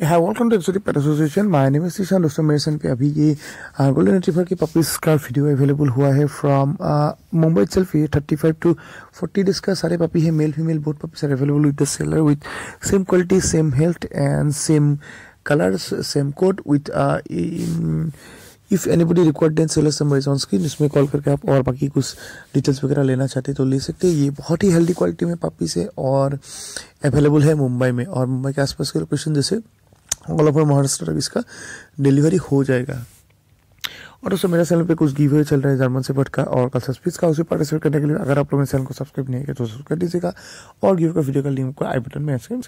hi welcome to episode pet association my name is Ishaan दोस्तों मेरे सन पे अभी ये गोल्डन रिट्रीवर की पपीज का वीडियो अवेलेबल हुआ है फ्रॉम मुंबई सेल्फ ये 35 टू 40 डेज का सारे पपी है male female both puppies are available with the seller with same quality same health and same colours same coat with if anybody required then seller number is on screen इसमें call करके आप और बाकी कुछ details वगैरह लेना चाहते हैं तो ले सकते हैं ये बहुत ही हेल्दी क्वालिटी में पापी से और अवेलेबल है मुंबई में और मुंबई के आसपास के लोकेशन जैसे ऑल ओवर महाराष्ट्र तक इसका डिलीवरी हो जाएगा और दोस्तों मेरे चैनल पे कुछ गिव हुए चल रहे हैं जर्मन से का और कल स्पीच का उसे पार्टिसिपेट करने के लिए अगर आप लोग मेरे चैनल को सब्सक्राइब नहीं किया तो सब्सक्राइब कर दीजिएगा और गिव का वीडियो का लिंक को आई बटन में